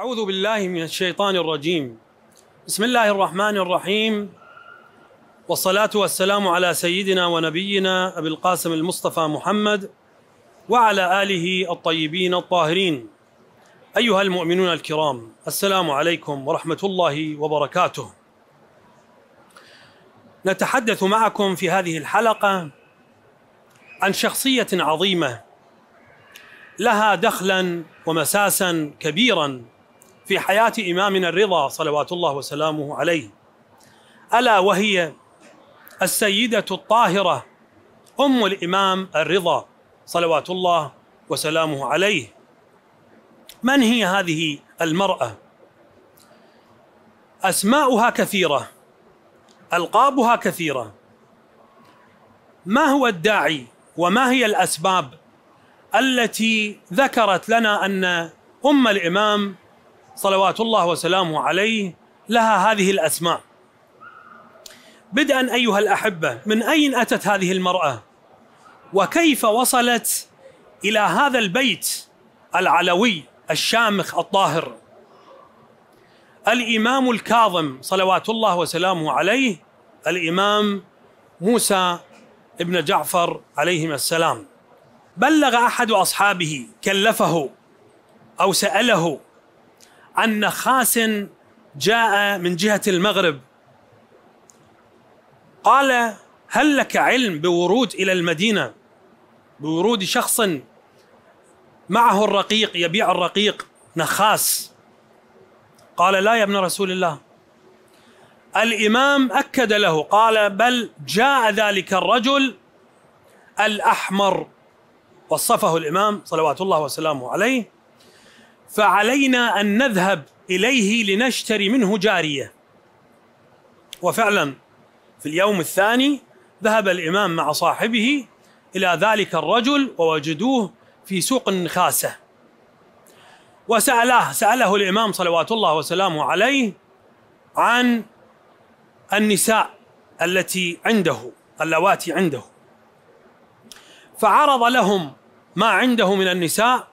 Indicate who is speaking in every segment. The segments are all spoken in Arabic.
Speaker 1: أعوذ بالله من الشيطان الرجيم بسم الله الرحمن الرحيم والصلاة والسلام على سيدنا ونبينا أبي القاسم المصطفى محمد وعلى آله الطيبين الطاهرين أيها المؤمنون الكرام السلام عليكم ورحمة الله وبركاته نتحدث معكم في هذه الحلقة عن شخصية عظيمة لها دخلا ومساسا كبيرا في حياه امامنا الرضا صلوات الله وسلامه عليه الا وهي السيده الطاهره ام الامام الرضا صلوات الله وسلامه عليه من هي هذه المراه اسماؤها كثيره القابها كثيره ما هو الداعي وما هي الاسباب التي ذكرت لنا ان ام الامام صلوات الله وسلامه عليه لها هذه الاسماء بدءا ايها الاحبه من اين اتت هذه المراه وكيف وصلت الى هذا البيت العلوي الشامخ الطاهر الامام الكاظم صلوات الله وسلامه عليه الامام موسى ابن جعفر عليهما السلام بلغ احد اصحابه كلفه او ساله عن نخاس جاء من جهة المغرب قال هل لك علم بورود إلى المدينة بورود شخص معه الرقيق يبيع الرقيق نخاس قال لا يا ابن رسول الله الإمام أكد له قال بل جاء ذلك الرجل الأحمر وصفه الإمام صلوات الله وسلامه عليه فعلينا ان نذهب اليه لنشتري منه جاريه وفعلا في اليوم الثاني ذهب الامام مع صاحبه الى ذلك الرجل ووجدوه في سوق النخاسه وسأله سأله الإمام صلوات الله وسلامه عليه عن النساء التي عنده اللواتي عنده فعرض لهم ما عنده من النساء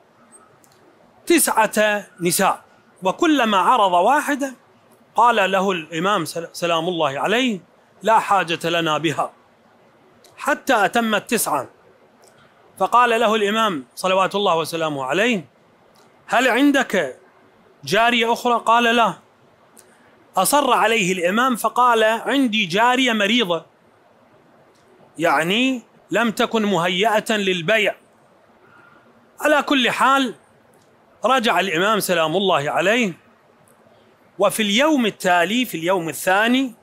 Speaker 1: تسعة نساء وكلما عرض واحدة قال له الإمام سلام الله عليه لا حاجة لنا بها حتى أتم التسعة فقال له الإمام صلوات الله وسلامه عليه هل عندك جارية أخرى قال لا أصر عليه الإمام فقال عندي جارية مريضة يعني لم تكن مهيئة للبيع على كل حال رجع الإمام سلام الله عليه وفي اليوم التالي في اليوم الثاني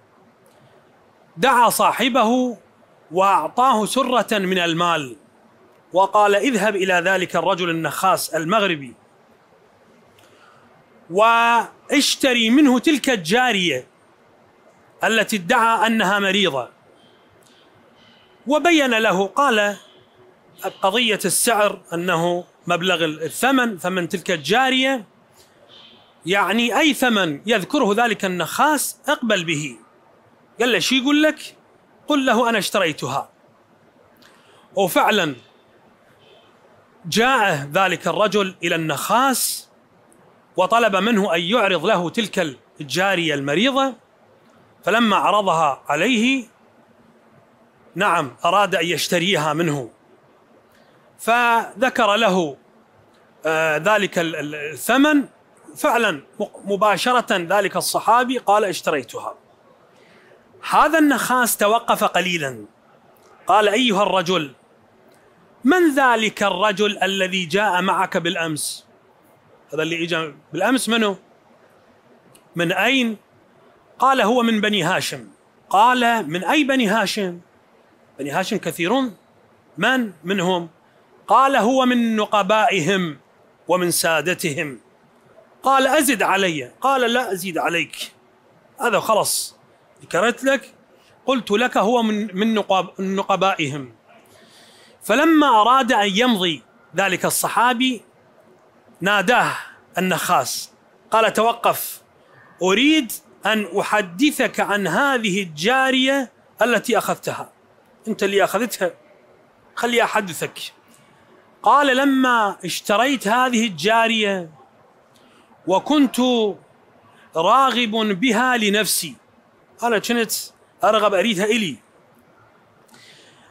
Speaker 1: دعا صاحبه وأعطاه سرة من المال وقال اذهب إلى ذلك الرجل النخاس المغربي واشتري منه تلك الجارية التي ادعى أنها مريضة وبين له قال قضية السعر أنه مبلغ الثمن ثمن تلك الجارية يعني أي ثمن يذكره ذلك النخاس اقبل به قال له شو يقول لك قل له أنا اشتريتها وفعلا جاء ذلك الرجل إلى النخاس وطلب منه أن يعرض له تلك الجارية المريضة فلما عرضها عليه نعم أراد أن يشتريها منه فذكر له آه، ذلك الثمن فعلا مباشرة ذلك الصحابي قال اشتريتها هذا النخاس توقف قليلا قال أيها الرجل من ذلك الرجل الذي جاء معك بالأمس هذا اللي إجا بالأمس منه من أين قال هو من بني هاشم قال من أي بني هاشم بني هاشم كثيرون من منهم قال هو من نقبائهم ومن سادتهم قال أزد علي قال لا أزيد عليك هذا خلاص ذكرت لك قلت لك هو من من نقبائهم فلما أراد أن يمضي ذلك الصحابي ناداه النخاس قال توقف أريد أن أحدثك عن هذه الجارية التي أخذتها أنت اللي أخذتها خلي أحدثك قال لما اشتريت هذه الجاريه وكنت راغب بها لنفسي قال كنت ارغب اريدها الي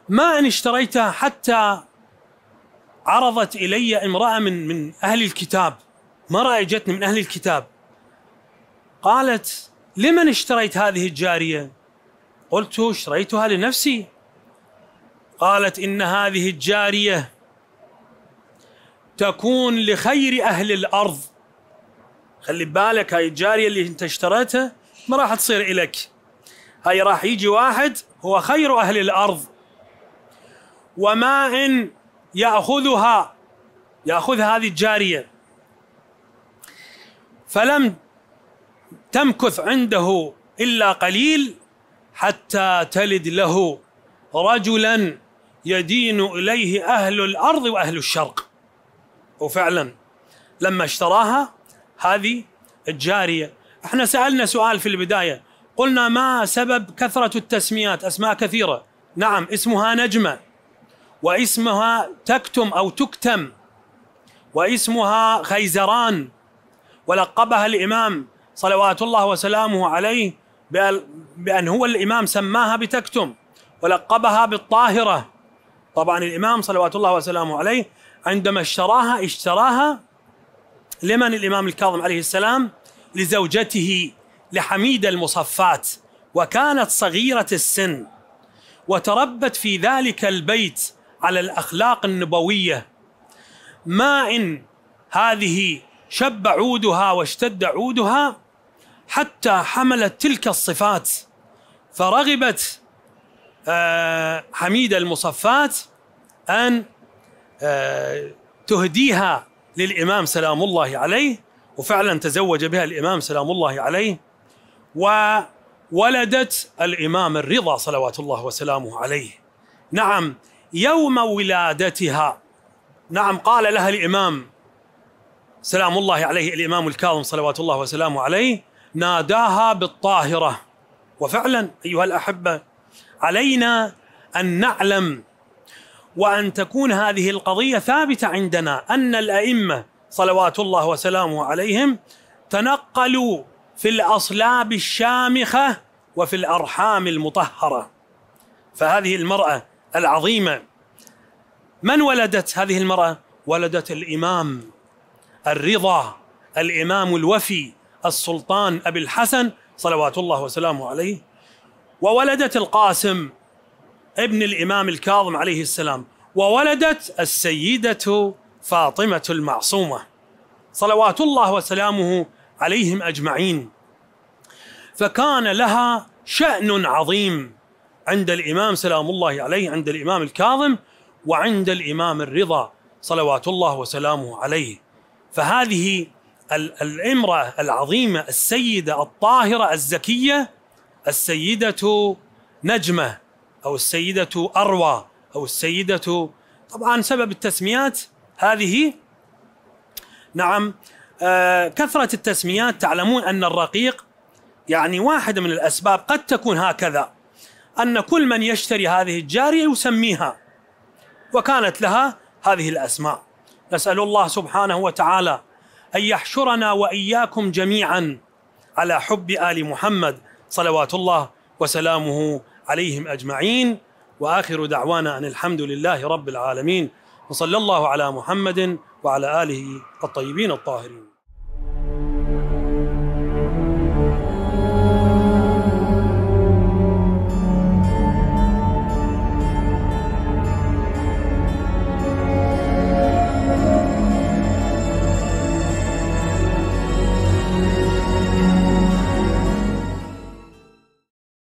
Speaker 1: ما ان اشتريتها حتى عرضت الي امراه من من اهل الكتاب امراه جتني من اهل الكتاب قالت لمن اشتريت هذه الجاريه قلت اشتريتها لنفسي قالت ان هذه الجاريه تكون لخير أهل الأرض خلي بالك هاي الجارية اللي أنت اشتريتها ما راح تصير إلك هاي راح يجي واحد هو خير أهل الأرض وماء يأخذها يأخذ هذه الجارية فلم تمكث عنده إلا قليل حتى تلد له رجلا يدين إليه أهل الأرض وأهل الشرق وفعلا لما اشتراها هذه الجارية احنا سألنا سؤال في البداية قلنا ما سبب كثرة التسميات أسماء كثيرة نعم اسمها نجمة واسمها تكتم أو تكتم واسمها خيزران ولقبها الإمام صلوات الله وسلامه عليه بأن هو الإمام سماها بتكتم ولقبها بالطاهرة طبعا الإمام صلوات الله وسلامه عليه عندما اشتراها اشتراها لمن الإمام الكاظم عليه السلام لزوجته لحميدة المصفات وكانت صغيرة السن وتربت في ذلك البيت على الأخلاق النبوية ما إن هذه شب عودها واشتد عودها حتى حملت تلك الصفات فرغبت آه، حميدة المصفات أن آه، تهديها للإمام سلام الله عليه وفعلا تزوج بها الإمام سلام الله عليه وولدت الإمام الرضا صلوات الله وسلامه عليه نعم يوم ولادتها نعم قال لها الإمام سلام الله عليه الإمام الكاظم صلوات الله وسلامه عليه ناداها بالطاهرة وفعلا أيها الأحبة علينا أن نعلم وان تكون هذه القضيه ثابته عندنا ان الائمه صلوات الله وسلامه عليهم تنقلوا في الاصلاب الشامخه وفي الارحام المطهره فهذه المراه العظيمه من ولدت هذه المراه ولدت الامام الرضا الامام الوفي السلطان ابي الحسن صلوات الله وسلامه عليه وولدت القاسم ابن الإمام الكاظم عليه السلام وولدت السيدة فاطمة المعصومة صلوات الله وسلامه عليهم أجمعين فكان لها شأن عظيم عند الإمام سلام الله عليه عند الإمام الكاظم وعند الإمام الرضا صلوات الله وسلامه عليه فهذه الامرأة العظيمة السيدة الطاهرة الزكية السيدة نجمة أو السيدة أروى أو السيدة طبعا سبب التسميات هذه نعم آه كثرة التسميات تعلمون أن الرقيق يعني واحدة من الأسباب قد تكون هكذا أن كل من يشتري هذه الجارية يسميها وكانت لها هذه الأسماء نسأل الله سبحانه وتعالى أن يحشرنا وإياكم جميعا على حب آل محمد صلوات الله وسلامه عليهم اجمعين واخر دعوانا ان الحمد لله رب العالمين وصلى الله على محمد وعلى اله الطيبين الطاهرين